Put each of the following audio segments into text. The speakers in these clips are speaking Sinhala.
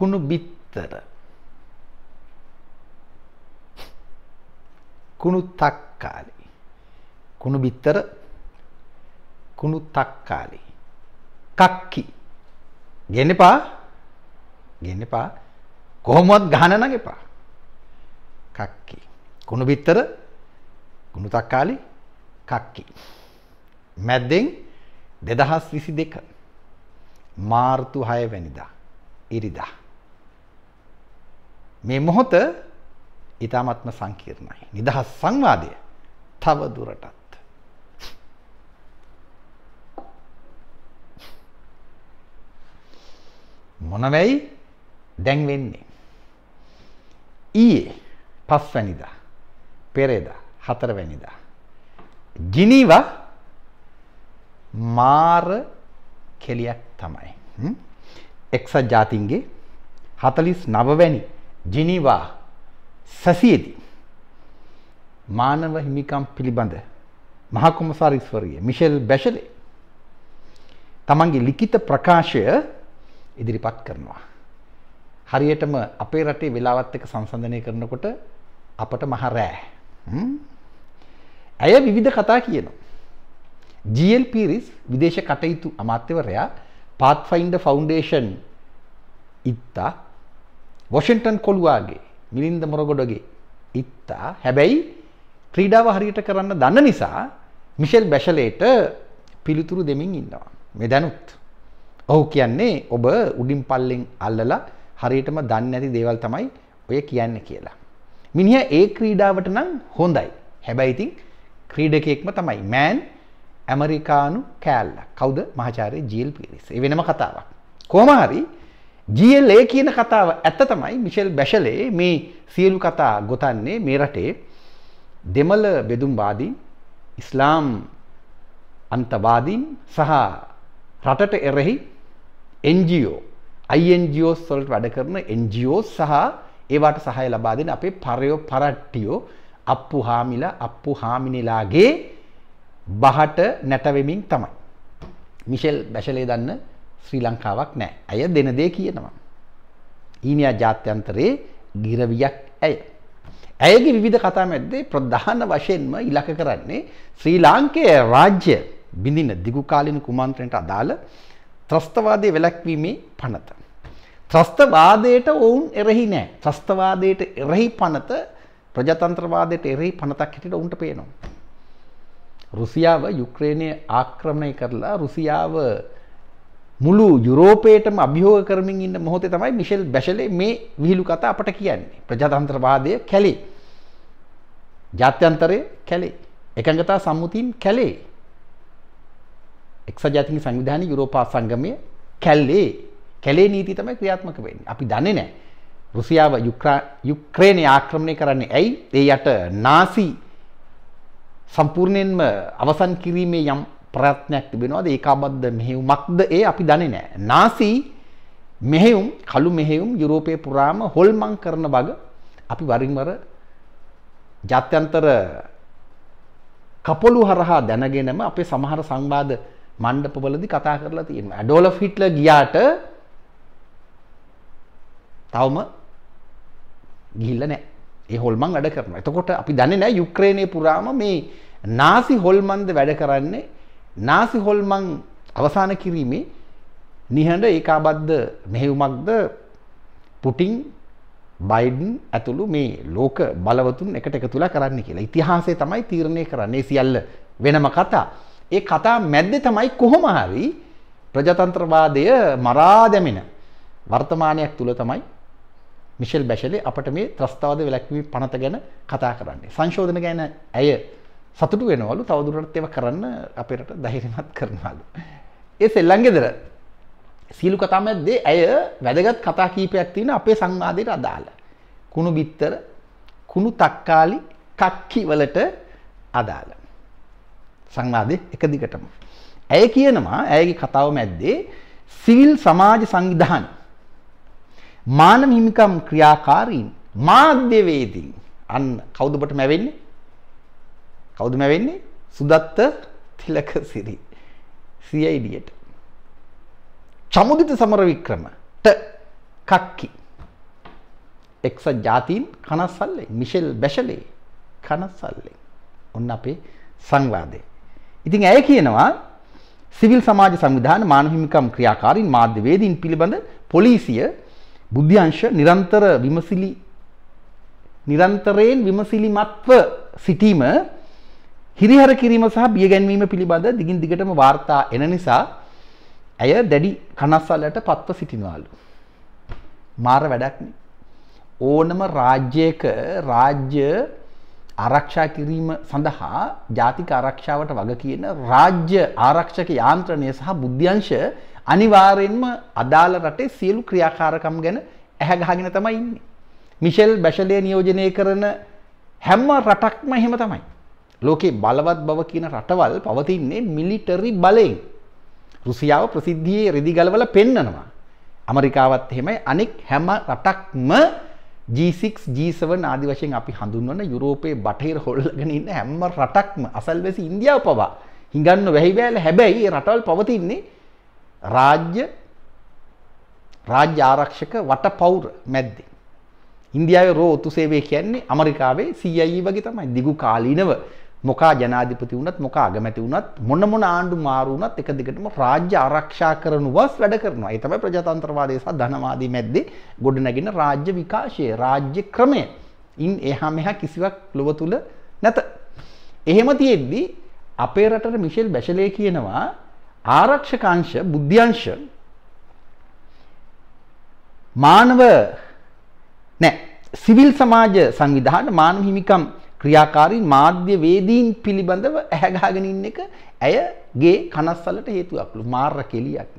කුණු බිත්තර කුණු තක්කාලි කුණු බිත්තර කුණු තක්කාලි කක්කි ගෙනපා ගෙනපා කොහොමත් ගහන නගෙපා කක්කි කුණු බිත්තර කුණු තක්කාලි කක්කි මැද්දෙන් දෙදහස් විසි දෙක මාර්තු හය වැනිදා ඉරිදා මේ මොහොත ඊ타මත්ම සංකීර්ණයි. නිදහස් සංවාදය තව දුරටත් මොන වෙයි දැන් වෙන්නේ ඊයේ පස්වැනිදා පෙරේදා හතරවැනිදා ජිනීවා මාර කෙලියක් තමයි එක්සත් ජාතීන්ගේ 49 වැනි ජිනීවා සැසියේදී මානව හිමිකම් පිළිබඳ මහකොමසාරිස්වරිය මිෂෙල් බැෂලේ තමන්ගේ ලිඛිත ප්‍රකාශය ඉදිරිපත් කරනවා. හරියටම අපේ රටේ වෙලාවත් එක්ක සංසන්දනය කරනකොට අපට මහ රෑ. ඇය විවිධ කතා කියනවා. GL පිරිස් විදේශ කටයුතු අමාත්‍යවරයා පාත්ෆයින්ඩර් ෆවුන්ඩේෂන් ඉත්තා වොෂින්ටන් කොළුවාගේ මිලින්ද මොරගොඩගේ ඉත්තා හැබැයි ක්‍රීඩාව හරියට කරන්න දන්න නිසා මිෂෙල් බැෂලේට පිළිතුරු දෙමින් ඉන්නවා මේ දැනුත් ඔහු කියන්නේ ඔබ උඩින් පල්ලෙන් අල්ලලා හරියටම දන්නේ නැති දේවල් තමයි ඔය කියන්නේ කියලා. මිනිහා ඒ ක්‍රීඩාවට නම් හොඳයි. හැබැයි ඉතින් ක්‍රීඩකයෙක්ම තමයි මෑන් ඇමරිකානු කෑල්ල. කවුද? මහාචාර්ය ජීල් පීරිස්. ඒ වෙනම කතාවක්. කොහොම හරි GLA කියන කතාව ඇත්ත තමයි මිෂෙල් බැෂලේ මේ සියලු කතා ගොතන්නේ මේ රටේ දෙමළ බෙදුම්වාදීන් ඉස්ලාම් අන්තවාදීන් සහ රටට එරෙහි NGO INGO වලට වැඩ කරන NGO සහ ඒවට සහය ලබා දෙන අපේ පරයෝ පරට්ටියෝ අප්පු හාමිලා අප්පු හාමිනේලාගේ බහට නැටවෙමින් තමයි මිෂෙල් බැෂලේ දන්න ශ්‍රී ලංකාවක් නෑ. ඇය දෙන දේ කියනවා. ඊනියා ජාත්‍යන්තරයේ ගිරවියක් ඇය. ඇයගේ විවිධ කතා මැද්දේ ප්‍රධාන වශයෙන්ම ඉලක්ක කරන්නේ ශ්‍රී ලාංකේය රාජ්‍ය බිඳින දිගු කාලින කුමන්ත්‍රණයට අදාළ ත්‍රස්තවාදයේ වැළැක්වීමේ පනත. ත්‍රස්තවාදයට ඔවුන් එරෙහි නෑ. ත්‍රස්තවාදයට එරෙහි පනත ප්‍රජාතන්ත්‍රවාදයට එරෙහි පනතක් හිටිට ඔවුන්ට පේනවා. රුසියාව යුක්‍රේනය ආක්‍රමණය කරලා රුසියාව මුළු යුරෝපයටම අභියෝග කරමින් ඉන්න මොහොතේ තමයි මිෂෙල් බැෂලේ මේ විහිළු කතා අපට කියන්නේ. ප්‍රජාතන්ත්‍රවාදය කැලේ. ජාත්‍යන්තරය කැලේ. එකඟතා සම්මුතින් කැලේ. එක්සත් ජාතික සංවිධානය යුරෝපා සංගමය කැලේ. කැලේ නීතිය තමයි ක්‍රියාත්මක වෙන්නේ. අපි දන්නේ නැහැ. රුසියාව යුක්‍රේනය ආක්‍රමණය කරන්නේ ඇයි? ඒ යට නාසි සම්පූර්ණයෙන්ම අවසන් කිරීමේ යම් ප්‍රයත්නයක් තිබෙනවාද ඒකාබද්ධ මෙහෙයුමක්ද ඒ අපි දන්නේ නැහැ. නාසි මෙහෙයුම් කළු මෙහෙයුම් යුරෝපයේ පුරාම හොල්මන් කරන බග අපි වරින් වර ජාත්‍යන්තර කපොළු හරහා දැනගෙනම අපේ සමහර සංවාද මණ්ඩපවලදී කතා කරලා තියෙනවා. ඇඩෝලෆ් හිට්ලර් ගියාට තවම ගිහිල්ලා නැහැ. ඒ හොල්මන් වැඩ කරනවා. එතකොට අපි දන්නේ නැහැ යුක්‍රේනයේ පුරාම මේ නාසි හොල්මන්ද වැඩ කරන්නේ නාසි හොල්මන් අවසාන කිරීමේ නිහඬ ඒකාබද්ධ මෙහෙයුමක්ද පුටින් බයිඩන් ඇතුළු මේ ලෝක බලවතුන් එකට එකතුලා කරන්න කියලා. ඉතිහාසය තමයි තීරණය කරන්නේ සියල්ල වෙනම කතා. ඒ කතා මැද්දේ තමයි කොහොම හරි ප්‍රජාතන්ත්‍රවාදය මරා දැමෙන වර්තමානයක් තුල තමයි මිෂෙල් බැෂලේ අපට මේ ත්‍රස්තවාද වැළැක්වීම පනත ගැන කතා කරන්නේ. සංශෝධන ගැන ඇය සතුටු වෙනවලු තවදුරටත් ඒව කරන්න අපේට දහිරිමත් කරනවාලු. ඒ සෙල්ලන්ගෙදර සීලු කතාමැද්දේ ඇය වැදගත් කතා කීපයක් තියෙන අපේ සංවාදයට අදාළ. කුණු බිත්තර කුණු තක්කාලි කක්කි වලට අදාළ. සංවාදේ එක දිගටම. ඇය කියනවා ඇයගේ කතාව මැද්දේ සිවිල් සමාජ සංවිධාන මානව හිමිකම් ක්‍රියාකාරීන් මාධ්‍යවේදීන් අන්න කවුද ඔබට මැවෙන්නේ කවුද මැවෙන්නේ? සුදත්ත තිලකසිරි. CID ට. චමුදිත සමරවික්‍රමට කක්කි. එක්සත් ජාතීන් කනස්සල්ලේ මිෂෙල් බැෂලේ කනස්සල්ලේ. ඔන්න අපේ සංවාදය. ඉතින් ඇය කියනවා සිවිල් සමාජ සංවිධාන මානව හිමිකම් ක්‍රියාකාරීන් මාධ්‍යවේදීන් පිළිබඳ පොලිසිය බුද්ධ්‍යංශ නිරන්තර විමසිලි නිරන්තරයෙන් විමසිලිමත්ව සිටීම හිරිහර කිරීම සහ බිය ගැන්වීම පිළිබඳ දිගින් දිගටම වාර්තා එන නිසා ඇය දැඩි කනස්සල්ලට පත්ව සිටිනවලු. මාර වැඩක් ඕනම රාජ්‍යයක රාජ්‍ය ආරක්ෂා කිරීම සඳහා ජාතික ආරක්ෂාවට වග කියන රාජ්‍ය ආරක්ෂක යාන්ත්‍රණය සහ බුද්ධ්‍යංශ අනිවාර්යෙන්ම අදාළ රටේ සියලු ක්‍රියාකාරකම් ගැන ඇහැගහගෙන තමයි ඉන්නේ. මිෂෙල් බැෂලේ නියෝජනය කරන හැම රටක්ම එහෙම තමයි. ලෝකේ බලවත් බව කියන රටවල් පවතින්නේ මිලිටරි බලයෙන්. රුසියාව ප්‍රසිද්ධියේ රෙදි ගලවලා පෙන්නනවා. ඇමරිකාවත් එහෙමයි අනෙක් හැම රටක්ම G6 G7 ආදි වශයෙන් අපි හඳුන්වන යුරෝපයේ බටහිර හොල්ලගෙන ඉන්න හැම රටක්ම අසල්වැසි ඉන්දියාව පවා හිඟන්න වෙහි බෑල හැබැයි ඒ රටවල් පවතින්නේ රාජ්‍ය රාජ්‍ය ආරක්ෂක වටපවුර මැද්දේ ඉන්දියාවේ රෝ ඔත්තු සේවය කියන්නේ ඇමරිකාවේ CIA e වගේ තමයි දිගු කාලීනව මොකා ජනාධිපති වුණත් මොකා අගමැති වුණත් මොන මොන ආණ්ඩු මාරු වුණත් එක දිගටම රාජ්‍ය ආරක්ෂා කරනවස් වැඩ කරනවා. ඒ තමයි ප්‍රජාතන්ත්‍රවාදය සහ ධනවාදී මැද්දේ ගොඩනැගෙන රාජ්‍ය විකාශය, රාජ්‍ය ක්‍රමය. ඉන් එහා මෙහා කිසිවක් ලොව තුල නැත. එහෙම තියෙද්දි අපේ රටේ මිෂෙල් බැෂලේ කියනවා ආරක්ෂකාංශ, බුද්ධ්‍යංශ මානව නෑ සිවිල් සමාජ සංවිධාන මානව හිමිකම් ක්‍රියාකාරී මාධ්‍ය වේදීන් පිළිබඳව ඇහැගහගෙන ඉන්න එක ඇයගේ කනස්සලට හේතුවක්ලු මාර කෙලියක්.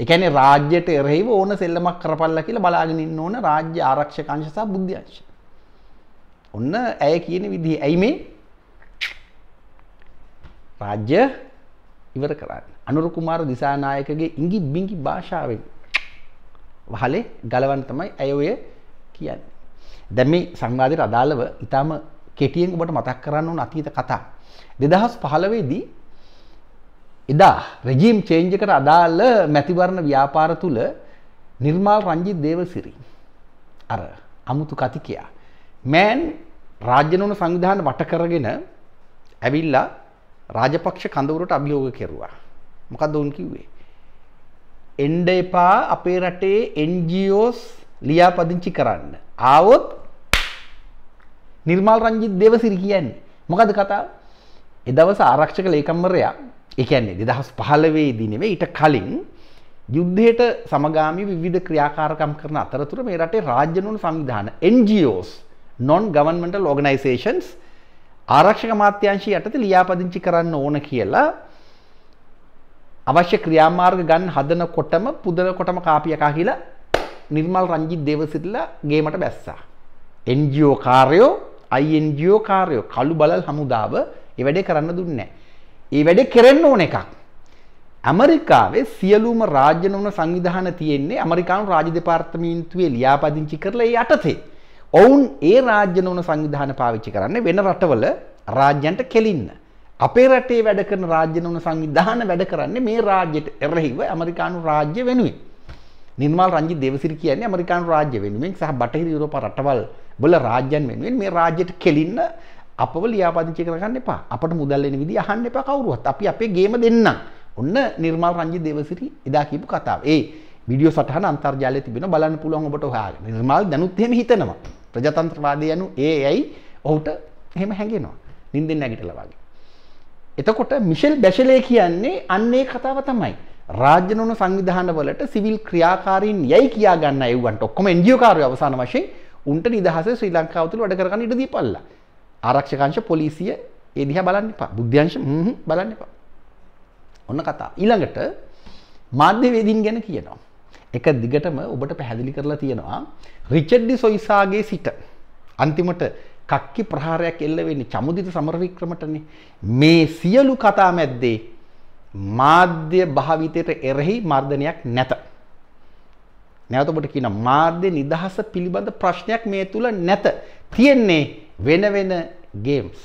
ඒ කියන්නේ රාජ්‍යයට එරෙහිව ඕන සෙල්ලමක් කරපල්ලා කියලා බලාගෙන ඉන්න ඕන රාජ්‍ය ආරක්ෂක අංශ සහ බුද්ධි අංශ. ඔන්න ඇය කියන විදිහ ඇයි මේ රාජ්‍ය ඉවර කරන්නේ. අනුර කුමාර දිසානායකගේ ඉඟි බිඟි භාෂාවෙන් වහලේ ගලවන්න තමයි ඇය ඔය කියන්නේ. දැන් මේ සංවාදයට අදාළව ඊටාම කෙටියෙන් ඔබට මතක් කරන්න ඕන අතීත කතා. දෙදහස් පහළවේදී එදා රජීම් චේන්ජකට අදාළ මැතිවරණ ව්‍යාපාර තුළ නිර්මාල් රංජිත් දේවසිරි. අර අමුතු කතිකයා. මෑන් රාජ්‍යනවන සංවිධාන වටකරගෙන ඇවිල්ලා රාජපක්ෂ කඳවුරට අභියෝග කෙරුවා. මොකක්ද උන් කිව්වේ? එන්ඩ එපා අපේ රටේ NGOs ලියාපදිංචි කරන්න. ආවොත් නිර්මාල් රංජිත් දේවසිරි කියන්නේ. මොකද කතාව? එදවස ආරක්ෂක ලේකම්වරයා, ඒ කියන්නේ 2015 දී නෙවෙයි ඊට කලින් යුද්ධයට සමගාමීව විවිධ ක්‍රියාකාරකම් කරන අතරතුර මේ රටේ රාජ්‍ය නුවණ සංවිධාන NGOs non governmental organizations ආරක්ෂක මාත්‍යංශය යටතේ ලියාපදිංචි කරන්න ඕන කියලා අවශ්‍ය ක්‍රියාමාර්ග ගන්න හදනකොටම පුදනකොටම කාපියකා කියලා නිර්මල් රංජිත් දේවසිරිලා ගේමට බැස්සා. NGO කාර්යෝ අයින්ජෝ කාරයෝ කළු බලල් හමුදාව ඒ වැඩේ කරන්න දුන්නේ. ඒ වැඩේ කෙරෙන්න ඕන එකක්. ඇමරිකාවේ සියලුම රාජ්‍ය නොවන සංවිධාන තියෙන්නේ ඇමරිකානු රාජ්‍ය දෙපාර්තමේන්තුවේ ලියාපදිංචි කරලා ඒ යටතේ. ඔවුන් ඒ රාජ්‍ය නොවන සංවිධාන පාවිච්චි කරන්නේ වෙන රටවල රාජ්‍යන්ට කෙලින්න. අපේ රටේ වැඩ කරන රාජ්‍ය නොවන සංවිධාන වැඩ කරන්නේ මේ රාජ්‍යයට එරෙහිව ඇමරිකානු රාජ්‍ය වෙනුවෙන්. නිර්මල් රංජිත් දේවසිරි කියන්නේ ඇමරිකානු රාජ්‍ය වෙනුවෙන් සහ බටහිර යුරෝපා රටවල් බල රාජ්‍යන් වෙනුවෙන් මේ රාජ්‍යයට කෙලින්න අපව ලියාපදිංචි කරගන්න එපා. අපට මුදල් එන විදිහ අහන්න එපා කවුරුවත්. අපි අපේ ගේම දෙන්නම්. ඔන්න නිර්මල් රංජිත් දේවසිරි එදා කියපු කතාව. ඒ වීඩියෝ සටහන අන්තර්ජාලයේ තිබෙනවා බලන්න පුළුවන් ඔබට හොයාගෙන. නිර්මල් දැනුත් එහෙම හිතනවා. ප්‍රජාතන්ත්‍රවාදී යනු ඒ ඇයි ඔහුට එහෙම හැඟෙනවා. නිින්දෙන් නැගිටලා වගේ. එතකොට මිෂෙල් බැෂලේ කියන්නේ අන්නේ කතාව තමයි. රාජ්‍ය නොවන සංවිධානවලට සිවිල් ක්‍රියාකාරීන් යයි කියා ගන්න අයවන්ට ඔක්කොම එන්ජියෝ කාර්යෝ අවසාන වශයෙන් උන්ට නිදහස ශ්‍රී ලංකාවතුළ වැඩ කරගන්න ඉඩ දීපල්ලා. ආරක්ෂකංශ පොලිසිය ඒ දිහා බලන්න එපා. බුද්ධ්‍යංශ හ්ම් බලන්න එපා. ඔන්න කතාව. ඊළඟට මාධ්‍යවේදීන් ගැන කියනවා. එක දිගටම ඔබට පැහැදිලි කරලා තියෙනවා රිචඩ් ඩිසොයිසාගේ සිට අන්තිමට කක්කි ප්‍රහාරයක් එල්ල වෙන්නේ චමුදිත සමරවික්‍රමටනේ. මේ සියලු කතා මැද්දේ මාධ්‍ය භාවිතයට එරෙහි මර්ධනයක් නැත. නැවත ඔබට කියන මාධ්‍ය නිදහස පිළිබඳ ප්‍රශ්නයක් මේ තුල නැත. තියෙන්නේ වෙන වෙන ගේම්ස්.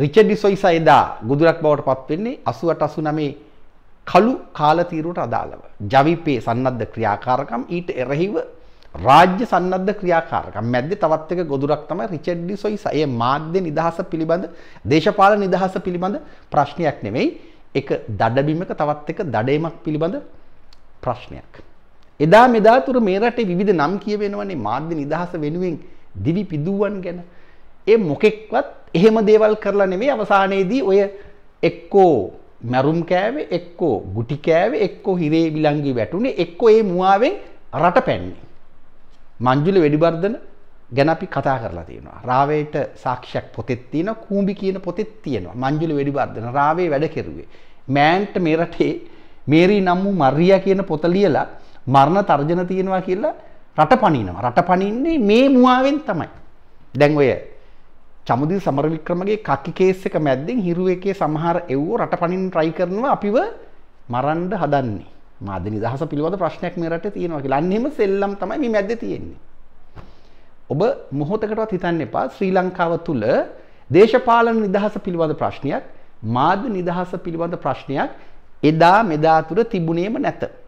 රිචඩ් ඩිසොයිසා එදා ගුදුරක් බවට පත් වෙන්නේ 88 89 කළු කාල තීරුවට අදාළව. ජවිපේ සන්නද්ධ ක්‍රියාකාරකම් ඊට එරෙහිව රාජ්‍ය සන්නද්ධ ක්‍රියාකාරකම් මැද්දේ තවත් එක ගොදුරක් තමයි රිචඩ් ඩිසොයිසා. ඒ මාධ්‍ය නිදහස පිළිබඳ දේශපාලන නිදහස පිළිබඳ ප්‍රශ්නයක් නෙමෙයි. එක දඩබිමක තවත් එක දඩේමක් පිළිබඳ ප්‍රශ්නයක්. එදා මෙදා තුර මේ රටේ විවිධ නම් කියවෙනවනේ මාධ්‍ය නිදහස වෙනුවෙන් දිවි පිදුවන් ගැන. ඒ මොකෙක්වත් එහෙම දේවල් කරලා නෙමෙයි අවසානයේදී ඔය එක්කෝ මැරුම් කෑවේ එක්කෝ ගුටි කෑවේ එක්කෝ හිරේ විලංගි වැටුනේ එක්කෝ ඒ මුවාවෙන් රට පැන්නේ. මංජුල වෙඩිවර්ධන ගැන අපි කතා කරලා තියෙනවා. රාවේට සාක්ෂයක් පොතෙත් තියෙනවා, කූඹි කියන පොතෙත් තියෙනවා. මංජුල වෙඩිවර්ධන රාවේ වැඩ කෙරුවේ. මෑන්ට මේ රටේ මේරි නම් වූ මර්රියා කියන පොත ලියලා මරණ තර්ජන තියෙනවා කියලා රට පනිනවා. රට පනින්නේ මේ මුවාවෙන් තමයි. දැන් ඔය චමුදිල් සමරවික්‍රමගේ කකි කේස් එක මැද්දෙන් හිරු එකේ සමහර එව්වෝ රට පනින්න try කරනවා අපිව මරන්න හදන්නේ. මාධ්‍ය නිදහස පිළිබඳ ප්‍රශ්නයක් මේ රටේ තියෙනවා කියලා. අන්න එහෙම සෙල්ලම් තමයි මේ මැද්දේ තියෙන්නේ. ඔබ මොහොතකටවත් හිතන්න එපා ශ්‍රී ලංකාව තුල දේශපාලන නිදහස පිළිබඳ ප්‍රශ්නයක්, මාධ්‍ය නිදහස පිළිබඳ ප්‍රශ්නයක් එදා මෙදා තුර තිබුණේම නැත.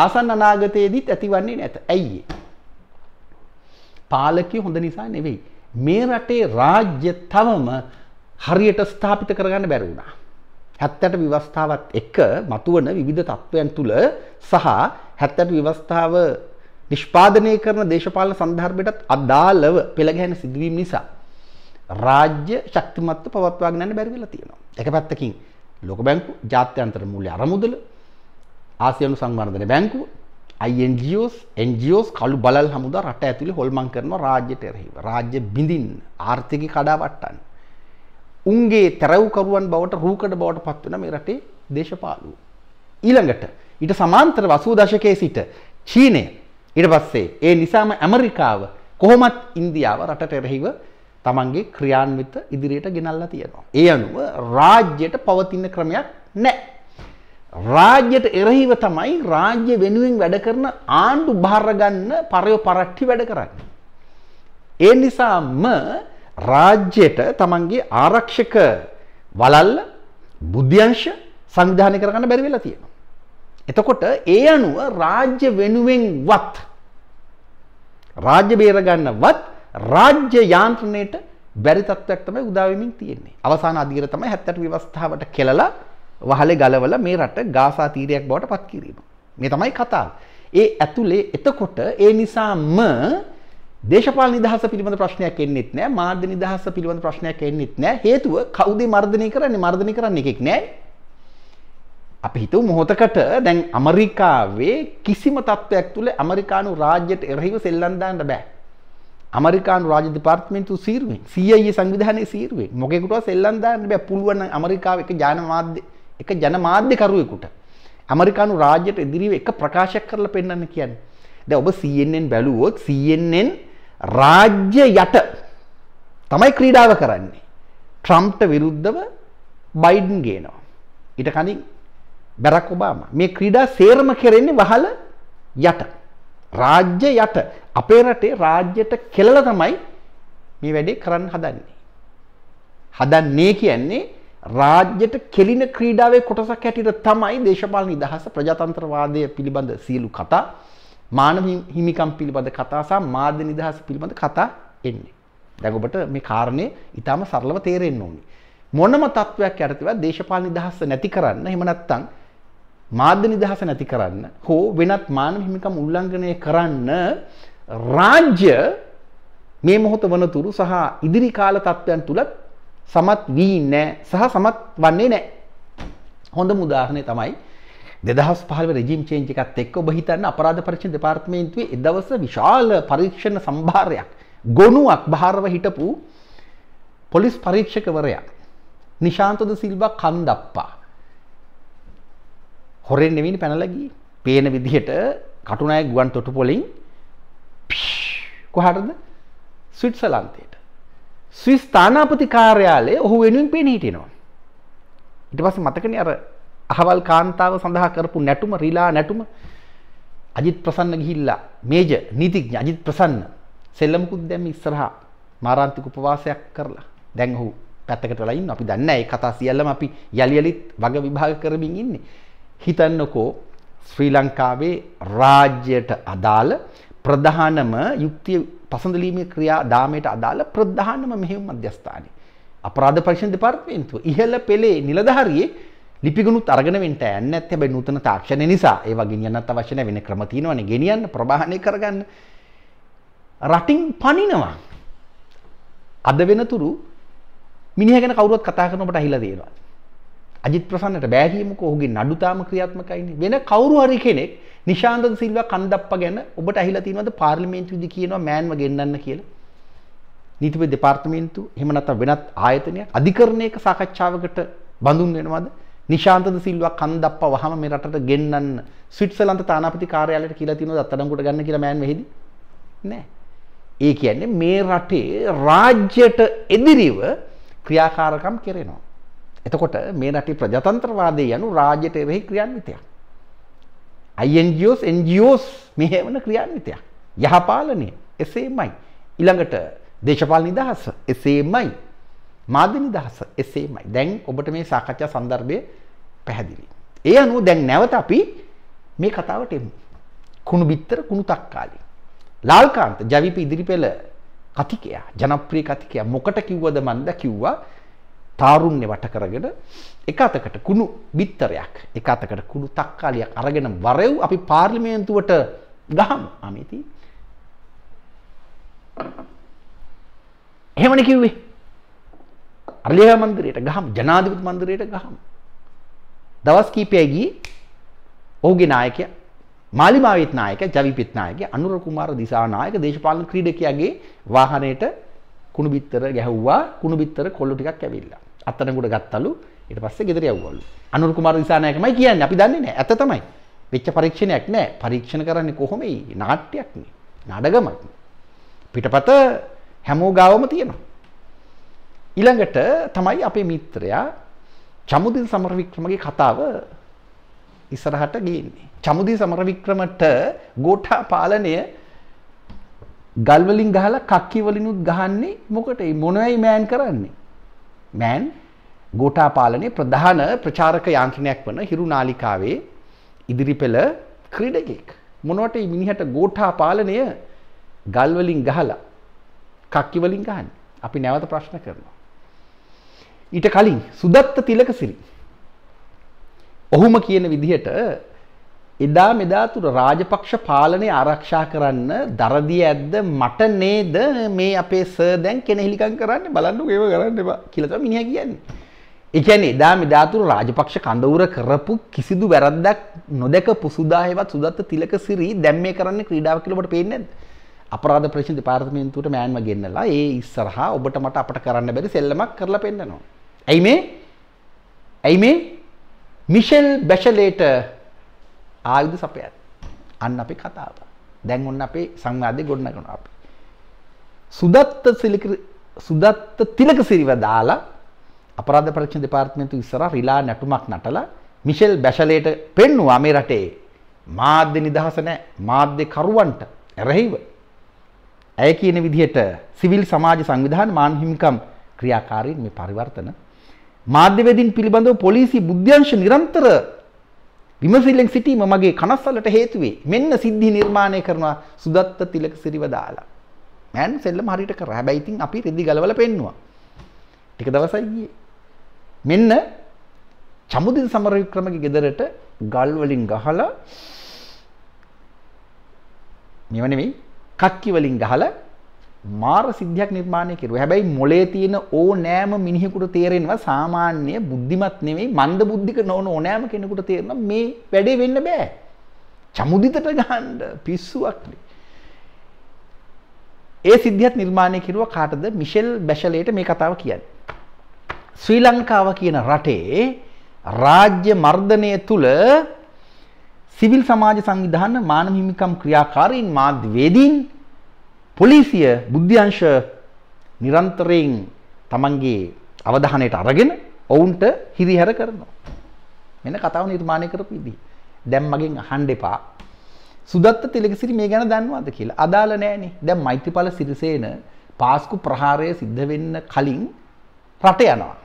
ආසන්න අනාගතයේදීත් ඇතිවන්නේ නැත. ඇයි පාලකය හොඳ නිසා නෙවෙයි. මේ රටේ රාජ්‍ය තවම හරියට ස්ථාපිත කරගන්න බැරි වුණා. 70 විවස්ථාවත් එක්ක මතුවන විවිධ තත්ත්වයන් තුල සහ 70 විවස්ථාව නිෂ්පාදනය කරන දේශපාලන සන්දර්භයටත් අදාළව පෙළගැහෙන සිදුවීම් නිසා රාජ්‍ය ශක්තිමත්ව පවත්වාගෙන යන්න බැරි වෙලා තියෙනවා. එක පැත්තකින් ලෝක බැංකු ජාත්‍යන්තර මූල්‍ය අරමුදල ආසියානු සංවර්ධන බැංකුව INGOs NGOs කළු බලල් හමුදා රට ඇතුළේ හොල්මන් කරනවා රාජ්‍යයට එරෙහිව. රාජ්‍ය බිඳින්න ආර්ථිකය කඩාවට්ටන්න. උන්ගේ තැරව්කරුවන් බවට රූකඩ බවට පත් වෙන මේ රටේ දේශපාලුවෝ. ඊළඟට ඊට සමාන්තරව 80 දශකයේ සිට චීනය ඊට පස්සේ ඒ නිසාම ඇමරිකාව කොහොමත් ඉන්දියාව රටට එරෙහිව තමන්ගේ ක්‍රියාන්විත ඉදිරියට ගෙනල්ලා තියෙනවා. ඒ අනුව රාජ්‍යයට පවතින ක්‍රමයක් නැහැ. රාජ්‍යයට එරහිව තමයි රාජ්‍ය වෙනුවෙන් වැඩ කරන ආණ්ඩු භාරගන්න පරයෝ පරට්ටි වැඩ කරන්න. ඒ නිසාම රාජ්‍යයට තමන්ගේ ආරක්ෂක වලල්ල බුද්ධ්‍යංශ සංවිධානය කරගන්න බැරි වෙලා තියෙනවා. එතකොට ඒ අනුව රාජ්‍ය වෙනුවෙන් වත් රාජ්‍ය බේරගන්නවත් රාජ්‍ය යාන්ත්‍රණයට බැරි තත්ත්වයක් තමයි උදාවෙමින් තියෙන්නේ. අවසාන අධීර තමයි 70 ව්‍යවස්ථාවට කෙලලා වහලේ ගලවල මේ රට ගාසා තීරයක් බවට පත් කිරීම. මේ තමයි කතාව. ඒ ඇතුලේ එතකොට ඒ නිසාම දේශපාලන නිදහස පිළිබඳ ප්‍රශ්නයක් එන්නෙත් නෑ මාධ්‍ය නිදහස පිළිබඳ ප්‍රශ්නයක් එන්නෙත් නෑ හේතුව කවුද මර්ධනය කරන්නේ මර්ධනය කරන්නේ එකෙක් නෑ අපි හිතව මොහොතකට දැන් ඇමරිකාවේ කිසිම තත්ත්වයක් තුළ ඇමරිකානු රාජ්‍යයට එරහිව සෙල්ලම් දාන්න බෑ ඇමරිකානු රාජ්‍ය දෙපාර්තමේන්තුව සීරුවෙන් CIA සංවිධානයේ සීරුවෙන් මොකෙකුටවත් සෙල්ලම් දාන්න බෑ පුළුවන් නම් ඇමරිකාව එක ජාන මාධ්‍ය එක ජනමාධ්‍යකරුවෙකුට ඇමරිකානු රාජ්‍යයට ඉදිරිව එක ප්‍රකාශයක් කරලා පෙන්වන්න කියන්නේ. දැන් ඔබ CNN බැලුවොත් CNN රාජ්‍ය යට තමයි ක්‍රීඩාව කරන්නේ. ට්‍රම්ප්ට විරුද්ධව බයිඩන් ගේනවා. ඊට කලින් බැරක් ඔබාමා මේ ක්‍රීඩා සේරම කරන්නේ වහල යට. රාජ්‍ය යට අපේ රටේ රාජ්‍යයට කෙලලා තමයි මේ වැඩේ කරන්න හදන්නේ. හදන්නේ කියන්නේ රාජ්‍යයට කෙලින ක්‍රීඩාවේ කොටසක් හැටියට තමයි දේශපාලන නිදහස ප්‍රජාතන්ත්‍රවාදය පිළිබඳ සියලු කතා මානව හිමිකම් පිළිබඳ කතා සහ මාධ්‍ය නිදහස පිළිබඳ කතා එන්නේ. දැන් ඔබට මේ කාරණේ ඊටාම සරලව තේරෙන්න ඕනේ. මොනම තත්වයක් යටතේවා දේශපාලන නිදහස නැති කරන්න එහෙම නැත්නම් මාධ්‍ය නිදහස නැති කරන්න හෝ වෙනත් මානව හිමිකම් උල්ලංඝනය කරන්න රාජ්‍ය මේ මොහොත වනතුරු සහ ඉදිරි කාල තත්ත්වයන් තුලත් සමත් වී නෑ සහ සමත් වන්නේ නෑ හොඳ මුදාහනය තමයි දෙදහස් පහල රජීම් චේන්ජිකත් එක් ඔබ හිතන්න අපරාධ පරීක්ෂණ දෙපාර්තමේන්තුවේ එදවස විශාල පරීක්ෂණ සම්භාරයක් ගොනුවක් භාරව හිටපු පොලිස් පරීක්ෂකවරයා නිශාන්තද සිල්වා කන්දප්පා හොරෙන් නෙවෙයි පැනලගී පේන විදිහට කටුනාය ගුවන් තොටුපොලින් කොහටද ස්විට්සලන්තේ ස්විස් ස්ථානාපති කාර්යාලය ඔහු වෙනුවෙන් පෙන හිටිනවා. ඉට පස මතකන අර අහවල් කාන්තාව සඳහා කරපු නැටුම රිලා නැටුම අජිත් ප්‍රසන්න ගිහිල්ලා මේජ නීතිඥ අජිත් ප්‍රසන්න සෙල්ලමකුත් දැම ඉස්සරහා මාරාන්තික උපවාසයක් කරලා දැන් ඔහු පැත්තකට ලයින් අපි දන්න ඒ කතා සියල්ලම අපි යළියලිත් වග විභාග කරමින් ඉන්නේ. හිතන්නකෝ ශ්‍රී ලංකාවේ රාජ්‍යයට අදාළ ප්‍රධානම යුක්තිය පසඳලීමේ ක්‍රියා දාමයට අදාළ ප්‍රධානම මෙහෙයුම් මධ්‍යස්ථානය. අපරාධ පරීක්ෂණ දෙපාර්තමේන්තුව ඉහළ පෙළේ නිලධාරියේ ලිපිගුණුත් අරගෙන වෙන්න යන්න ඇත්තේ හැබැයි නූතන තාක්ෂණය නිසා ඒවා ගෙනියන්නත් අවශ්‍ය නැහැ වෙන ක්‍රම තියෙනවනේ ගෙනියන්න ප්‍රවාහනය කරගන්න. රටින් පනිනවා. අද වෙනතුරු මිනිහ ගැන කවුරුවත් කතා කරන ඔබට අහිලා තියෙනවා. අජිත් ප්‍රසන්නට බෑ කියමුකෝ ඔහුගේ නඩු තාම ක්‍රියාත්මකයිනේ. වෙන කවුරු හරි කෙනෙක් නිශාන්ත සිල්වා කන්දප්ප ගැන ඔබට ඇහිලා තියෙනවද පාර්ලිමේන්තුවේදී කියනවා මෑන්ව ගෙන්නන්න කියලා? නීතිපති දෙපාර්තමේන්තුව එහෙම නැත්නම් වෙනත් ආයතනය අධිකරණයක සාකච්ඡාවකට බඳුන් වෙනවද? නිශාන්ත සිල්වා කන්දප්ප වහම මේ රටට ගෙන්නන්න ස්විට්සර්ලන්ත තානාපති කාර්යාලයට කියලා තියෙනවද අත්අඩංගුවට ගන්න කියලා මෑන් වෙහිදී? නෑ. ඒ කියන්නේ මේ රටේ රාජ්‍යයට එදිරිව ක්‍රියාකාරකම් කරනවා. එතකොට මේ රටේ ප්‍රජාතන්ත්‍රවාදය යනු රාජ්‍යයට එරෙහි ක්‍රියාන්විතයක්. INGOs NGOs මෙහෙවන ක්‍රියාන්විතයක්. යහපාලනය එසේමයි. ඊළඟට දේශපාලන නිදහස එසේමයි. මාධ්‍ය නිදහස එසේමයි. දැන් ඔබට මේ සාකච්ඡා සන්දර්භය පැහැදිලි. ඒ අනුව දැන් නැවත අපි මේ කතාවට එමු. කුණු බිත්තර කුණු තක්කාලි. ලාල්කාන්ත ජවිප ඉදිරිපෙළ කතිකයා ජනප්‍රිය කතිකයා මොකට කිව්වද මන්ද කිව්වා තාරුණ්‍ය වට කරගෙන එක අතකට කුණු බිත්තරයක් එක අතකට කුණු තක්කාලියක් අරගෙන වරෙව් අපි පාර්ලිමේන්තුවට ගහමු අමිති එහෙමනේ කිව්වේ අරලියා මන්දිරයට ගහමු ජනාධිපති මන්දිරයට ගහමු දවස් කීපයයි ගියේ ඔහුගේ නායකයා මාලිමාවෙත් නායකයා ජවිපෙත් නායකයා අනුර කුමාර දිසානායක දේශපාලන ක්‍රීඩකයාගේ වාහනයට කුණු බිත්තර ගැහුවා කුණු බිත්තර කොල්ල ටිකක් ඇවිල්ලා අත්තනකුට ගත්තලු ඊට පස්සේ ගෙදර යවවලු. අනුර කුමාර දිසානායකමයි කියන්නේ. අපි දන්නේ නැහැ. ඇත්ත තමයි. වෙච්ච පරීක්ෂණයක් නැහැ. පරීක්ෂණ කරන්නේ කොහොමයි? නාට්‍යයක් නේ. නඩගමක්. පිටපත හැමෝ ගාවම තියෙනවා. ඊළඟට තමයි අපේ මිත්‍රයා චමුදින් සමරවික්‍රමගේ කතාව ඉස්සරහට ගියන්නේ. චමුදින් සමරවික්‍රමට ගෝඨා පාලනය ගල් වලින් ගහලා කක්කි වලිනුත් ගහන්නේ මොකටයි මොනවයි මෑන් කරන්නේ? මෑන් ගෝඨාපාලනයේ ප්‍රධාන ප්‍රචාරක යාන්ත්‍රණයක් වන හිරු නාලිකාවේ ඉදිරිපෙළ ක්‍රීඩකෙක්. මොනවට මේ මිනිහට ගෝඨාපාලනය ගල් වලින් ගහලා කක්කි වලින් ගහන්නේ. අපි නැවත ප්‍රශ්න කරනවා. ඊට කලින් සුදත්ත තිලකසිරි ඔහුම කියන විදිහට එදා මෙදා තුර රාජපක්ෂ පාලනය ආරක්ෂා කරන්න දරදිය ඇද්ද මට නේද මේ අපේ ස දැන් කෙනෙහිලිකම් කරන්න බලන්නු ඒව කරන්න එපා කියලත මිනිහ කියන්නේ. එකැන එදා මෙදාතුර රාජපක්ෂ කඳවුර කරපු කිසිදු වැරද්දක් නොදැක පුසුදාහෙවත් සුදත්ත තිලක සිරි දැම්ම කරන්න ක්‍රීඩාව කිලට පේනෙද අපරාධ ප්‍රශෂ පාර්තමයන්තුට මෑන්ම ගෙන්න්නලා ඒ ඉස්සරහා ඔබට මට අපට කරන්න බැරි සෙල්ලමක් කරලා පෙන්න්නනවා. ඇයි මේ ඇයි මේ මිෂෙල් බැෂලේට ආයුධ සපයන්න. අන්න අපේ කතාව. දැන් ඔන්න අපේ සංවාදේ ගොඩනගනවා අපි. සුදත්ත සිලික සුදත්ත තිලකසිරිව දාලා අපරාධ පරීක්ෂණ දෙපාර්තමේන්තුව ඉස්සරහා රිලා නැටුමක් නටලා මිෂෙල් බැෂලේට පෙන්නුවා මේ රටේ මාධ්‍ය නිදහස නැහැ මාධ්‍ය කරුවන්ට රැහිව ඇය කියන විදිහට සිවිල් සමාජ සංවිධාන මාන හිමිකම් ක්‍රියාකාරීන් මේ පරිවර්තන මාධ්‍යවේදීන් පිළිබඳව පොලිසි බුද්ධ්‍යංශ නිරන්තර විමසිල්ලෙන් සිටීම මගේ කනස්සලට හේතු වේ. මෙන්න සිද්ධි නිර්මාණය කරනවා සුදත්ත තිලකසිරිව දාලා. මෑන් සෙල්ලම හරියට කරා. හැබැයි ඉතින් අපි රෙදි ගලවලා පෙන්නුවා. ටික දවසයි ගියේ. මෙන්න චමුදින සමරවික්‍රමගේ ගෙදරට ගල් වලින් ගහලා මෙව නෙමෙයි කක්කි වලින් ගහලා මාර සිද්ධියක් නිර්මාණය කෙරුවා. හැබැයි මොලේ තියෙන ඕනෑම මිනිහෙකුට තේරෙනවා සාමාන්‍ය බුද්ධිමත් නෙවෙයි මන්ද බුද්ධික නොවන ඕනෑම කෙනෙකුට තේරෙනවා මේ වැඩේ වෙන්න බෑ. චමුදිතට ගහන්න පිස්සුවක්නේ. ඒ සිද්ධියත් නිර්මාණය කෙරුවා කාටද? මිෂෙල් බැෂලේට මේ කතාව කියන්නේ. ශ්‍රී ලංකාව කියන රටේ රාජ්‍ය මර්ධනය තුල සිවිල් සමාජ සංවිධාන මානව හිමිකම් ක්‍රියාකාරීන් මාධ්‍යවේදීන් පොලිසිය බුද්ධ්‍යංශ නිරන්තරයෙන් තමන්ගේ අවධානයට අරගෙන ඔවුන්ට හිරිහැර කරනවා. මෙන්න කතාව නිර්මාණය කරපු විදිහ. දැන් මගෙන් අහන්න එපා. සුදත්ත තිලකසිරි මේ ගැන දන්නවද කියලා. අදාළ නෑනේ. දැන් මෛත්‍රීපාල සිරිසේන පාස්කු ප්‍රහාරය සිද්ධ වෙන්න කලින් රට යනවා.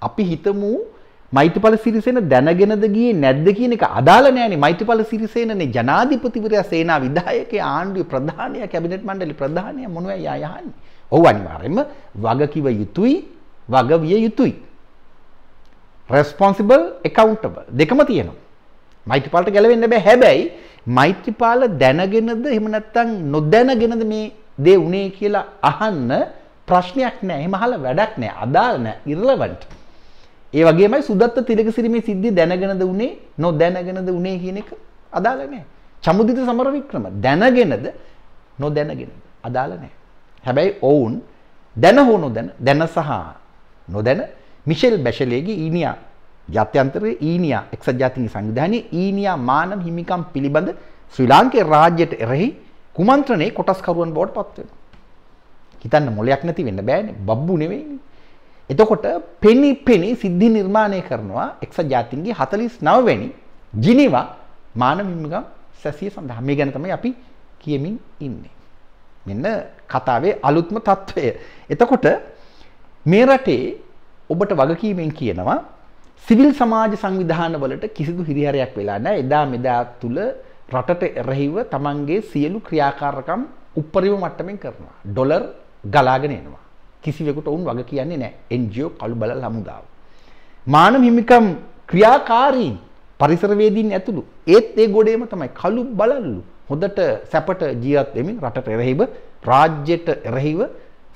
අපි හිතමු මෛත්‍රපල සිරිසේන දැනගෙනද ගියේ නැද්ද කියන එක අදාළ නෑනේ මෛත්‍රපල සිරිසේනනේ ජනාධිපතිවරයා සේනා විධායකයා ආණ්ඩුවේ ප්‍රධානියා කැබිනට් මණ්ඩලේ ප්‍රධානියා මොනවයි යා යහන්නේ ඔව් අනිවාර්යයෙන්ම වගකිව යුතුයි වගවිය යුතුයි රෙස්පොන්සිබල් එකවුන්ටබල් දෙකම තියෙනවා. මෛත්‍රීපාලට ගැලවෙන්න බෑ. හැබැයි මෛත්‍රීපාල දැනගෙනද එහෙම නැත්නම් නොදැනගෙනද මේ දේ උනේ කියලා අහන්න ප්‍රශ්නයක් නෑ. එහෙම අහලා වැඩක් නෑ. අදාළ නෑ. ඉරලවන්ට්. ඒ වගේමයි සුදත්ත තිලකසිරි මේ සිද්ධිය දැනගෙනද උනේ නොදැනගෙනද උනේ කියන එක අදාළ නැහැ. චමුදිත සමරවික්‍රම දැනගෙනද නොදැනගෙනද අදාළ නැහැ. හැබැයි ඔවුන් දැන හෝ නොදැන දැන සහ නොදැන මිෂෙල් බැෂලේගේ ඊනියා ජාත්‍යන්තරයේ ඊනියා එක්සත් ජාතීන්ගේ සංවිධානයේ ඊනියා මානව හිමිකම් පිළිබඳ ශ්‍රී ලාංකේ රාජ්‍යයට එරෙහි කුමන්ත්‍රණේ කොටස්කරුවන් බවට පත් වෙනවා. හිතන්න මොලයක් නැති වෙන්න බෑනේ. බබ්බු නෙවෙයිනේ. එතකොට පෙනි පෙනි සිද්ධි නිර්මාණය කරනවා එක්ස ජාතින්ගේ හතලිස් නවවැනි ජිනිවා මානමිමිගම් සැසිය සඳහා මේ ගැන තමයි අපි කියමින් ඉන්නේ. මෙන්න කතාවේ අලුත්ම తත්වය. එතකොට මේ රටේ ඔබට වගකීමෙන් කියනවා සිවිල් සමාජ සංවිධානවලට කිසිදු හිරිහැරයක් වෙලා නැහැ. එදා මෙදා තුල රටට එරෙහිව තමන්ගේ සියලු ක්‍රියාකාරකම් උපරිම මට්ටමින් කරනවා. ඩොලර් ගලාගෙන එනවා. කිසිවෙකුට ඔවුන් වග කියන්නේ නැහැ NGO කළු බලල් හමුදාව. මානව හිමිකම් ක්‍රියාකාරීන් පරිසරවේදීන් ඇතුළු ඒත් ඒ ගොඩේම තමයි කළු බලල්ලු හොඳට සැපට ජීවත් වෙමින් රටට එරෙහිව රාජ්‍යයට එරෙහිව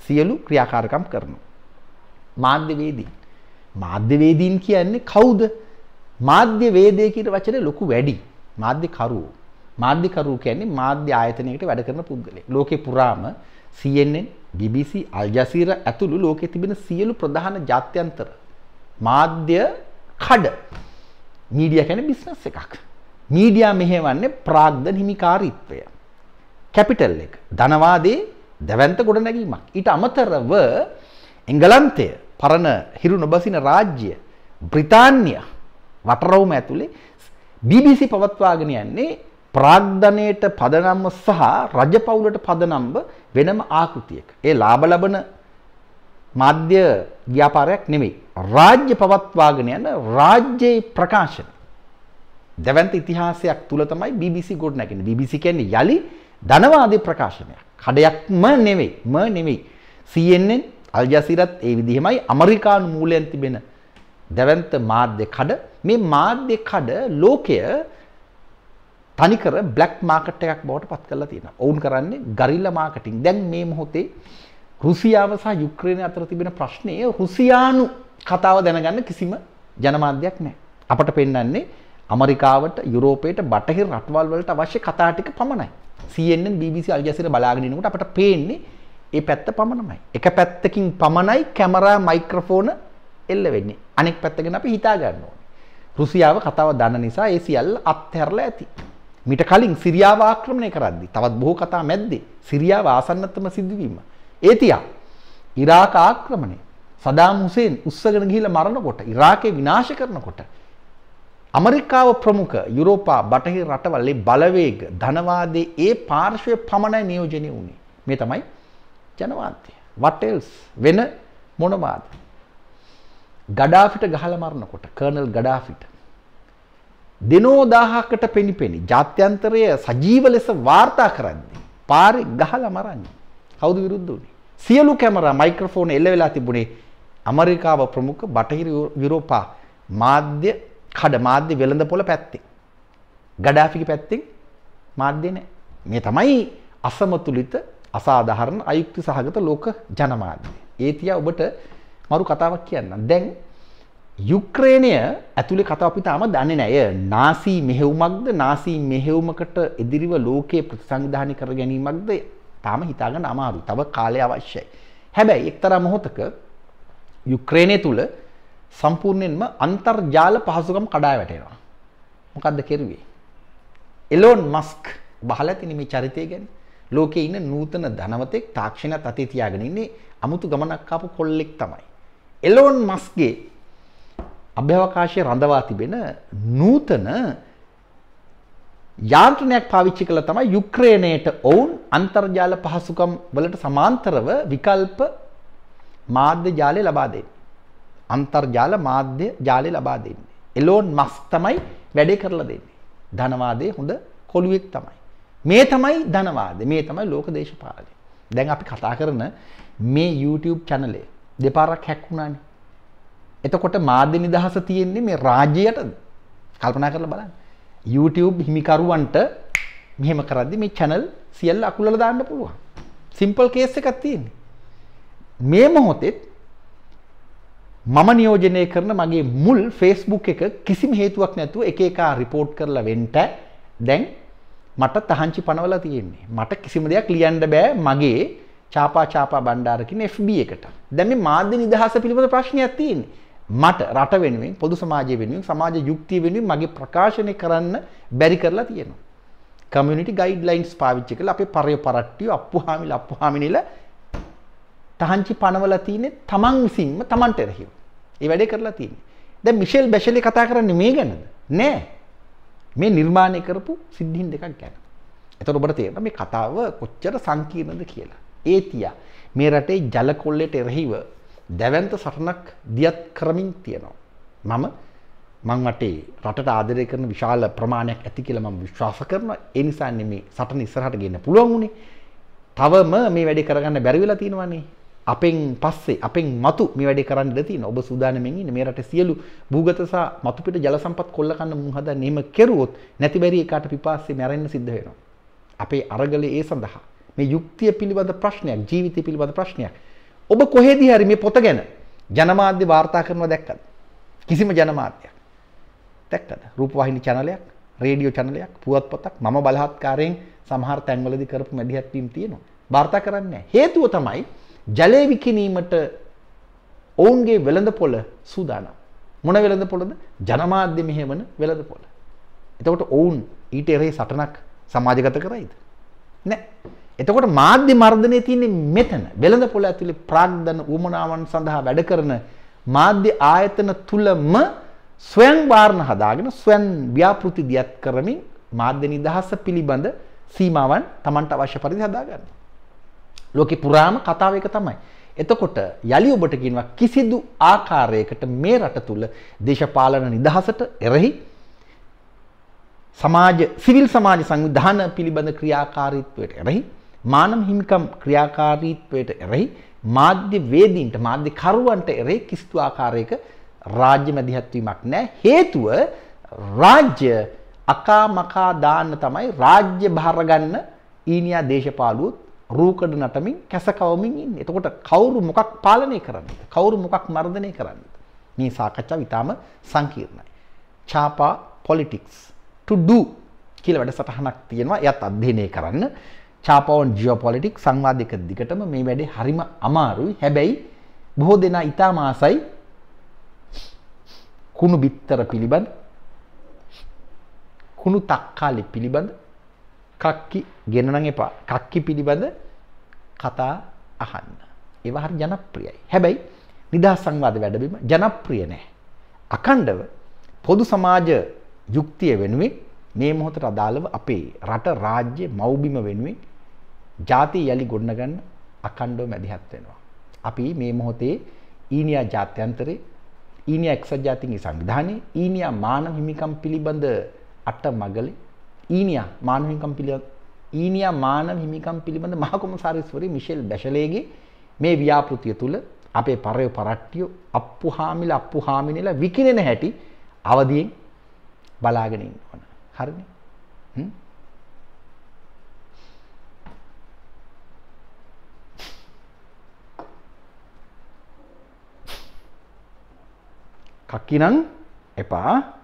සියලු ක්‍රියාකාරකම් කරනවා. මාධ්‍යවේදීන් මාධ්‍යවේදීන් කියන්නේ කවුද? මාධ්‍ය වේදේ කියන වචනේ ලොකු වැඩි. මාධ්‍ය කරුවෝ. මාධ්‍ය කරුවෝ කියන්නේ මාධ්‍ය ආයතනයකට වැඩ කරන පුද්ගලයෙක්. ලෝකේ පුරාම CNN, BBC අල්ජසීර ඇතුළු ලෝකෙ තිබෙන සියලු ප්‍රධාන ජාත්‍යන්තර මාධ්‍ය කඩ මීඩියා කියන්නේ බිස්නස් එකක්. මීඩියා මෙහෙවන්නේ ප්‍රාග්ධන හිමිකාරීත්වය. කැපිටල් එක ධනවාදී දැවැන්ත ගොඩනැගීමක්. ඊට අමතරව එංගලන්තය පරණ හිරු නොබසින රාජ්‍ය බ්‍රිතාන්‍ය වටරවුම ඇතුලේ BBC පවත්වාගෙන යන්නේ ප්‍රාග්ධනයට පදනම්ව සහ රජපෞලට පදනම්ව වෙනම ආකෘතියක. ඒ ලාභ ලබන මාධ්‍ය ව්‍යාපාරයක් නෙමෙයි. රාජ්‍ය පවත්වාගෙන යන රාජ්‍යයේ ප්‍රකාශන. දැවැන්ත ඉතිහාසයක් තුල තමයි BBC ගොඩනැගෙන්නේ. BBC කියන්නේ යලි ධනවාදී ප්‍රකාශනයක්. කඩයක්ම නෙමෙයි. ම නෙමෙයි. CNN, Al Jazeeraත් ඒ විදිහමයි ඇමරිකානු මූලයෙන් තිබෙන දැවැන්ත මාධ්‍ය කඩ. මේ මාධ්‍ය කඩ ලෝකය තනිකර බ්ලක් මාකට් එකක් බවට පත් කරලා තියෙනවා. ඔවුන් කරන්නේ ගරිල්ලා මාකටිං. දැන් මේ මොහොතේ රුසියාව සහ යුක්‍රේනය අතර තිබෙන ප්‍රශ්නේ රුසියානු කතාව දැනගන්න කිසිම ජනමාධ්‍යයක් නැහැ. අපට පෙන්වන්නේ ඇමරිකාවට යුරෝපයට බටහිර රටවල් වලට අවශ්‍ය කතා ටික පමණයි. CNN BBC Al Jazeera බලාගෙන ඉනකොට අපට පේන්නේ ඒ පැත්ත පමණමයි. එක පැත්තකින් පමණයි කැමරා මයික්‍රොෆෝන එල්ල වෙන්නේ. අනෙක් පැත්ත ගැන අපි හිතා ගන්න ඕනේ. රුසියාව කතාව දන්න නිසා ඒ සියල්ල අත්හැරලා ඇති. මිට කලින් සිරියාව ආක්‍රමණය කරද්දි තවත් බොහෝ කතා මැද්දේ සිරියාව ආසන්නතම සිදුවීම. ඒ තියා ඉරාක ආක්‍රමණය සදාම් හුසේන් උස්සගෙන ගිහිල්ලා මරනකොට ඉරාකේ විනාශ කරනකොට ඇමරිකාව ප්‍රමුඛ යුරෝපා බටහිර රටවල් බලවේග ධනවාදයේ ඒ පාර්ශවය පමණයි නියෝජනය වුණේ. මේ තමයි ජනවාදය. what else වෙන මොනවාද? ගඩාෆිට ගහලා මරනකොට කර්නල් ගඩාෆිට දෙනෝදාහකට පෙනිපෙනි ජාත්‍යන්තරය සජීව ලෙස වාර්තා කරන්නේ පාරි ගහලා මරන්නේ. කවුද විරුද්ධ වුනේ? සියලු කැමරා මයික්‍රොෆෝන එල්ල වෙලා තිබුණේ ඇමරිකාව ප්‍රමුඛ බටහිර යුරෝපා මාධ්‍ය කඩ මාධ්‍ය වෙළඳපොළ පැත්තේ. ගඩාෆිගේ පැත්තෙන් මාධ්‍ය නැහැ. මේ තමයි අසමතුලිත අසාධාරණ අයුක්ති සහගත ලෝක ජනමාධ්‍ය. ඒ තියා ඔබට මරු කතාවක් කියන්නම්. දැන් යුක්‍රේණය ඇතුළි කතාපි තාම දන්නේ නෑය නාසී මෙහෙවුමක්ද නාසී මෙහෙවුමකට එදිරිව ලෝකයේ ප්‍රතිසංවිධානය කර ගැනීමක්ද තාම හිතාගන්න අමාරු තව කාලය අවශ්‍යයි. හැබැයි එක්තරා මොහොතක යුක්‍රේණය තුළ සම්පූර්ණයෙන්ම අන්තර්ජාල පහසුකම් කඩා වැටෙනවා. මොකක්ද කෙරුවේ. එලෝන් මස්ක් බහලතින මේ චරිතය ගැන ලෝකෙ ඉන්න නූතන ධනවතෙක් තාක්ෂණත් අතේ තියාගෙන ඉන්නේ අමුතු ගමනක් ආපු කොල්ලෙක් තමයි. එලෝන් මස්ගේ අභ්‍යවකාශය රඳවා තිබෙන නූතන යාන්ත්‍රණයක් පාවිච්චි කළ තමයි යුක්‍රේනයට ඔවුන් අන්තර්ජාල පහසුකම් වලට සමාන්තරව විකල්ප මාධ්‍ය ජාලය ලබා දෙන්නේ. අන්තර්ජාල මාධ්‍ය ජාලය ලබා දෙන්නේ. එලෝන් මස්ක් තමයි වැඩේ කරලා දෙන්නේ. ධනවාදයේ හොඳ කොළුවෙක් තමයි. මේ තමයි ධනවාදය. මේ තමයි ලෝක දේශපාලනය. දැන් අපි කතා කරන මේ YouTube channel එක දෙපාරක් හැක් වුණානේ. එතකොට මාධ්‍ය නිදහස තියෙන්නේ මේ රාජ්‍යයටද? කල්පනා කරලා බලන්න. YouTube හිමිකරුවන්ට මෙහෙම කරද්දි මේ channel සියල්ල අකුලලා දාන්න පුළුවන්. simple case එකක් තියෙන්නේ. මේ මොහොතේ මම නියෝජනය කරන මගේ මුල් ෆේස්බුක් එක කිසිම හේතුවක් නැතුව එක එකා රිපෝට් කරලා වෙන්ට දැන් මට තහංචි පනවලා තියෙන්නේ. මට කිසිම දෙයක් ලියන්න බෑ මගේ චාපා චාපා බණ්ඩාරකින් FB එකට. දැන් මේ මාධ්‍ය නිදහස පිළිබඳ ප්‍රශ්නයක් තියෙන්නේ. මට රට වෙනුවෙන් පොදු සමාජය වෙනුවෙන් සමාජ යුක්තිය වෙනුවෙන් මගේ ප්‍රකාශනය කරන්න බැරි කරලා තියෙනවා. කමියුනිටි ගයිඩ්ලයින්ස් පාවිච්චි කරලා අපේ පරය පරට්ටිය අප්පුහාමිල අප්පුහාමිනිල තහංචි පනවලා තියෙන්නේ තමන් විසින්ම තමන්ට එරෙහිව. ඒ වැඩේ කරලා තියෙන්නේ. දැන් මිෂෙල් බැෂලි කතා කරන්නේ මේ ගැනද? නෑ. මේ නිර්මාණය කරපු සිද්ධීන් දෙකක් ගැන. එතකොට ඔබට තේරෙනවා මේ කතාව කොච්චර සංකීර්ණද කියලා. ඒ තියා මේ රටේ ජල කොල්ලේට එරෙහිව දැවන්ත සටනක් දියත් කරමින් තියෙනවා. මම මං වටේ රටට ආදරය කරන විශාල ප්‍රමාණයක් ඇති කියලා මම විශ්වාස කරනවා. ඒ නිසා නෙමේ සටන ඉස්සරහට ගෙන්න පුළුවන් උනේ. තවම මේ වැඩේ කරගන්න බැරි වෙලා තියෙනවානේ. අපෙන් පස්සේ අපෙන් මතු මේ වැඩේ කරන්න ඉඩ තියෙනවා. ඔබ සූදානම්ෙන් ඉන්නේ මේ රටේ සියලු භූගත සහ මතු පිට ජල සම්පත් කොල්ල කන්න මුන් හදන එහෙම කෙරුවොත් නැති බැරි එකාට පිපාස්සේ මැරෙන්න සිද්ධ වෙනවා. අපේ අරගලේ ඒ සඳහා මේ යුක්තිය පිළිබඳ ප්‍රශ්නයක්, ජීවිතය පිළිබඳ ප්‍රශ්නයක්. ඔබ කොහෙදී හරි මේ පොත ගැන ජනමාධ්‍ය වාර්තා කරනවා දැක්කද? කිසිම ජනමාධ්‍යයක්. දැක්කද? රූපවාහිනී channelයක්, රේඩියෝ channelයක්, පුවත්පතක් මම බලහත්කාරයෙන් සමහර තැන්වලදී කරපු මැදිහත් වීම් තියෙනවා. වාර්තා කරන්නේ හේතුව තමයි ජලය විකිණීමට ඔවුන්ගේ වෙළඳ පොළ සූදානම්. මොන වෙළඳ පොළද? ජනමාධ්‍ය මෙහෙවන වෙළඳ පොළ. එතකොට ඔවුන් ඊට එරෙහි සටනක් සමාජගත කරයිද? නැහැ. එතකොට මාධ්‍ය මර්ධනය තියෙන්නේ මෙතන. වෙළඳ පොළ ඇතුලේ ප්‍රාග්ධන උමනාවන් සඳහා වැඩ කරන මාධ්‍ය ආයතන තුලම ස්වයං වාරණ හදාගෙන ස්වයං ව්‍යාපෘති දියත් කරමින් මාධ්‍ය නිදහස පිළිබඳ සීමාවන් Tamanට අවශ්‍ය පරිදි හදාගන්න. ලෝකෙ පුරාම කතාව එක තමයි. එතකොට යලි ඔබට කියනවා කිසිදු ආකාරයකට මේ රට තුල දේශපාලන නිදහසට එරෙහි සමාජ සිවිල් සමාජ සංවිධාන පිළිබඳ ක්‍රියාකාරීත්වයට එරෙහි මානම් හිමිකම් ක්‍රියාකාරීත්වයට එරෙහි මාධ්‍ය වේදීන්ට මාධ්‍ය කරුවන්ට එරෙහි කිසිදු ආකාරයක රාජ්‍ය මැදිහත් වීමක් නැහැ. හේතුව රාජ්‍ය අකා මකා දාන්න තමයි රාජ්‍ය බහර ගන්න ඊනියා දේශපාලුවොත් රූකඩ නටමින් කැසකවමින් ඉන්නේ. එතකොට කවුරු මොකක් පාලනය කරන්නේද? කවුරු මොකක් මර්ධනය කරන්නේද? මේ සාකච්ඡාව ඊටාම සංකීර්ණයි. chapa politics to do කියලා වැඩසටහනක් තියෙනවා. එයත් අධ්‍යයනය කරන්න. චාපවන් ජියෝපොලිටික් සංවාධ එක දිගටම මේ වැඩේ හරිම අමාරුයි හැබැයි බොහෝ දෙනා ඉතා මාසයි කුණු බිත්තර පිළිබඳ කුණු තක්කාලෙ පිළිබඳ කක්කි ගෙනන එපා කක්කි පිළිබඳ කතා අහන්න ඒවහර ජනප්‍රියයි හැබැයි නිදා සංවාධ වැඩබීම ජනප්‍රිය නෑ අකණ්ඩව පොදු සමාජ යුක්තිය වෙනුවෙන් මේ මොහොතට අදාළව අපේ රට රාජ්‍ය මව්බිම වෙනුවෙන් ජාති යලි ගොඩනගන්න අකණ්ඩව මැදිහත් වෙනවා. අපි මේ මොහොතේ ඊනියා ජාත්‍යන්තරේ ඊනියා එක්සත් ජාතීන්ගේ සංවිධානයේ ඊනියා මානව හිමිකම් පිළිබඳ අට මගලේ ඊනියා මානව හිමිකම් පිළිබඳ ඊනියා මානව හිමිකම් පිළිබඳ මහ කොමසාරිස්වරි මිෂෙල් බැෂලේගේ මේ ව්‍යාපෘතිය තුල අපේ පරය පරට්ටිය අප්පු හාමිල අප්පු හාමිනෙලා විකිනෙන හැටි අවදියෙන් බලාගෙන ඉන්න ඕන. හරිනේ? හ්ම් 각기능 에바